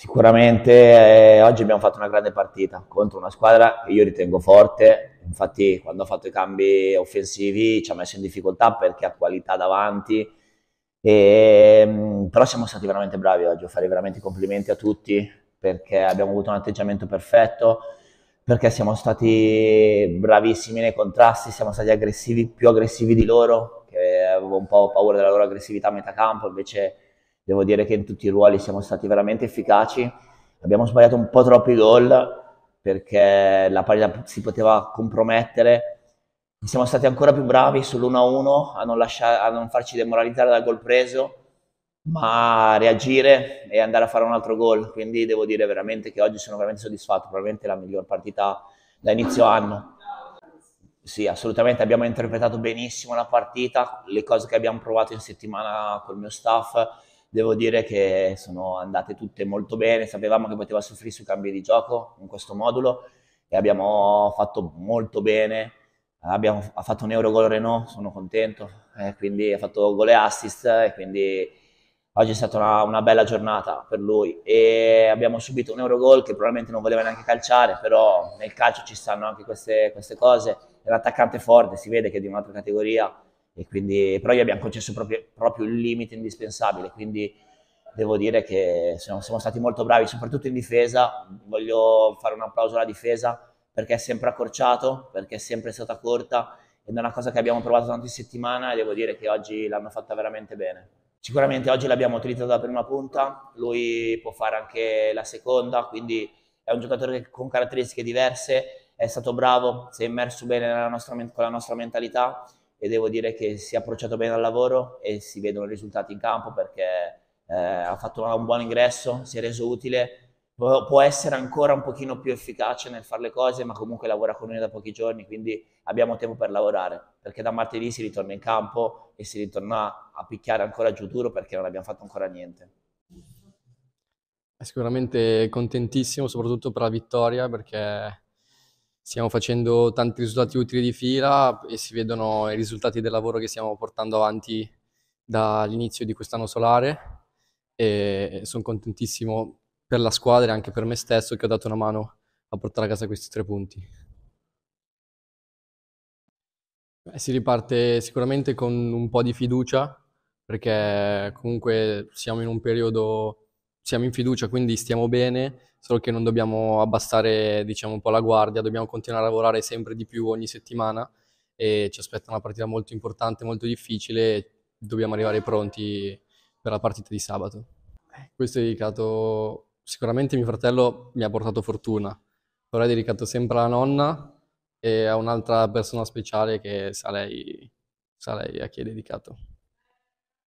Sicuramente eh, oggi abbiamo fatto una grande partita contro una squadra che io ritengo forte, infatti quando ha fatto i cambi offensivi ci ha messo in difficoltà perché ha qualità davanti, e, mm, però siamo stati veramente bravi oggi, fare veramente complimenti a tutti perché abbiamo avuto un atteggiamento perfetto, perché siamo stati bravissimi nei contrasti, siamo stati aggressivi, più aggressivi di loro, che avevo un po' paura della loro aggressività a metà campo, invece Devo dire che in tutti i ruoli siamo stati veramente efficaci. Abbiamo sbagliato un po' troppi gol perché la partita si poteva compromettere. Siamo stati ancora più bravi sull'1-1 a non, lasciare, a non farci demoralizzare dal gol preso, ma a reagire e andare a fare un altro gol. Quindi devo dire veramente che oggi sono veramente soddisfatto, probabilmente la miglior partita da inizio anno. Sì, assolutamente, abbiamo interpretato benissimo la partita, le cose che abbiamo provato in settimana col mio staff devo dire che sono andate tutte molto bene, sapevamo che poteva soffrire sui cambi di gioco in questo modulo e abbiamo fatto molto bene, abbiamo, ha fatto un euro gol Renault, sono contento, eh, quindi ha fatto gol e assist e eh, quindi oggi è stata una, una, bella giornata per lui e abbiamo subito un euro gol che probabilmente non voleva neanche calciare, però nel calcio ci stanno anche queste, queste cose, è un attaccante forte, si vede che è di un'altra categoria e quindi, però gli abbiamo concesso proprio, proprio il limite indispensabile, quindi devo dire che siamo, siamo, stati molto bravi, soprattutto in difesa, voglio fare un applauso alla difesa perché è sempre accorciato, perché è sempre stata corta ed è una cosa che abbiamo provato tanto in settimana e devo dire che oggi l'hanno fatta veramente bene. Sicuramente oggi l'abbiamo utilizzato la prima punta, lui può fare anche la seconda, quindi è un giocatore con caratteristiche diverse, è stato bravo, si è immerso bene nostra, con la nostra mentalità e devo dire che si è approcciato bene al lavoro e si vedono i risultati in campo perché eh, ha fatto un buon ingresso, si è reso utile, può, può essere ancora un pochino più efficace nel fare le cose, ma comunque lavora con noi da pochi giorni, quindi abbiamo tempo per lavorare, perché da martedì si ritorna in campo e si ritorna a picchiare ancora giù duro perché non abbiamo fatto ancora niente. Sicuramente contentissimo, soprattutto per la vittoria, perché stiamo facendo tanti risultati utili di fila e si vedono i risultati del lavoro che stiamo portando avanti dall'inizio di quest'anno solare e sono contentissimo per la squadra e anche per me stesso che ho dato una mano a portare a casa questi tre punti. Beh, si riparte sicuramente con un po' di fiducia perché comunque siamo in un periodo siamo in fiducia, quindi stiamo bene, solo che non dobbiamo abbassare diciamo, un po' la guardia, dobbiamo continuare a lavorare sempre di più ogni settimana e ci aspetta una partita molto importante, molto difficile, dobbiamo arrivare pronti per la partita di sabato. Questo è dedicato, sicuramente mio fratello mi ha portato fortuna, però è dedicato sempre alla nonna e a un'altra persona speciale che sa lei, a chi è dedicato.